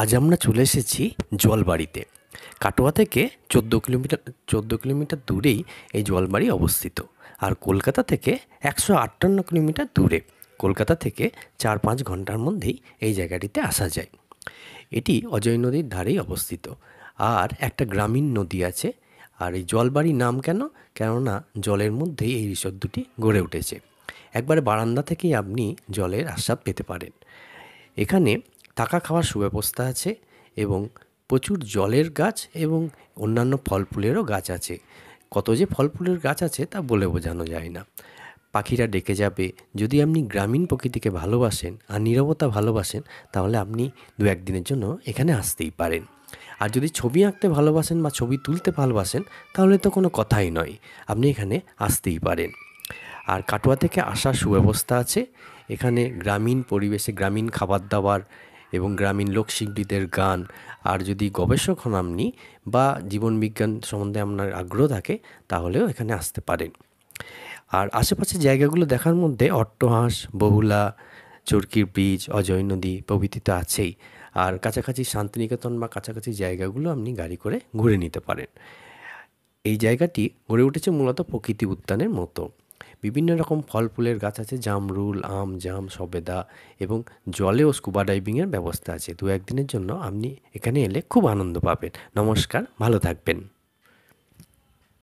আজ আমরা চলে এসেছি জলবাড়িতে কাটোয়া থেকে চোদ্দো কিলোমিটার চোদ্দো কিলোমিটার দূরেই এই জলবাড়ি অবস্থিত আর কলকাতা থেকে একশো আটান্ন কিলোমিটার দূরে কলকাতা থেকে চার পাঁচ ঘন্টার মধ্যেই এই জায়গাটিতে আসা যায় এটি অজয় নদীর ধারেই অবস্থিত আর একটা গ্রামীণ নদী আছে আর এই জলবাড়ির নাম কেন কেননা জলের মধ্যেই এই রিসোর্ট দুটি গড়ে উঠেছে একবারে বারান্দা থেকেই আপনি জলের আশ্বাদ পেতে পারেন এখানে থাকা খাওয়ার সুব্যবস্থা আছে এবং প্রচুর জলের গাছ এবং অন্যান্য ফল ফুলেরও গাছ আছে কত যে ফল ফুলের গাছ আছে তা বলে বোঝানো যায় না পাখিরা ডেকে যাবে যদি আপনি গ্রামীণ প্রকৃতিকে ভালোবাসেন আর নিরবতা ভালোবাসেন তাহলে আপনি দু একদিনের জন্য এখানে আসতেই পারেন আর যদি ছবি আঁকতে ভালোবাসেন বা ছবি তুলতে ভালোবাসেন তাহলে তো কোনো কথাই নয় আপনি এখানে আসতেই পারেন আর কাটোয়া থেকে আসার সুব্যবস্থা আছে এখানে গ্রামীণ পরিবেশে গ্রামীণ খাবার দাবার এবং গ্রামীণ লোকশিল্পীদের গান আর যদি গবেষক হন আপনি বা জীবনবিজ্ঞান সম্বন্ধে আপনার আগ্রহ থাকে তাহলেও এখানে আসতে পারেন আর আশেপাশে জায়গাগুলো দেখার মধ্যে অট্টহাঁস বহুলা চরকির ব্রিজ অজয় নদী প্রভৃতি তো আছেই আর কাছাকাছি শান্তিনিকেতন বা কাছাকাছি জায়গাগুলো আপনি গাড়ি করে ঘুরে নিতে পারেন এই জায়গাটি গড়ে উঠেছে মূলত প্রকৃতি উদ্যানের মতো বিভিন্ন রকম ফল ফুলের গাছ আছে জামরুল আম জাম সবেদা এবং জলেও স্কুবা ডাইভিংয়ের ব্যবস্থা আছে দু একদিনের জন্য আপনি এখানে এলে খুব আনন্দ পাবেন নমস্কার ভালো থাকবেন